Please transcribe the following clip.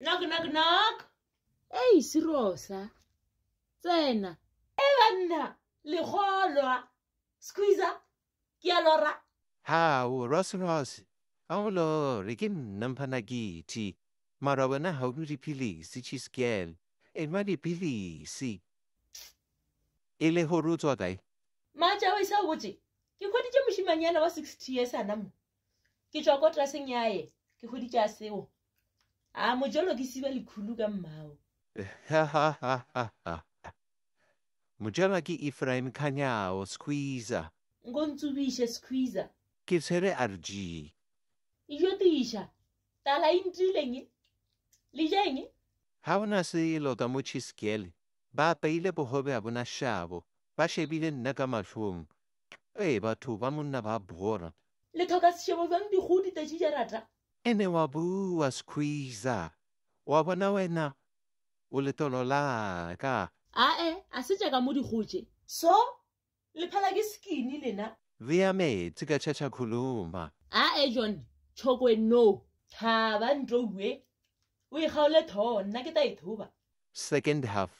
nok ei serosa tsena e banna legolwa squeezer ke a lora hao ros ros ao oh, lore ke nnamphanakithi mara wena ga one dipilisi chiskel e nwa dipilisi e le gore o tswa kae maja o isa botse ke kgodite mosimanyana wa sixty years anamo ke tswa ko traseng yae ke kgodite a seo a mojolo ke siba lekhulu ka mmao mojalwa ke ephraim khanyao squeezer nko ntsubise squeezer ke tshwere r g ijo tiša tala e ntileng le jeng ga bona selo ka mo chisgale ba apeile bogobe a bona shabo ba shebile nna ka mathong ee batho ba monna ba bora le tlhoka sešhebo jang digodi tatsi jarata enewabuwa skwiza wabona wena o letolo la ka ae a se jaaka mo digotse so le phala ke skini lena bea metsi ka chacha khuluma ae john tshokwe no thaba ntrouwe o ikgaole thoo nna ke ta e thuba second half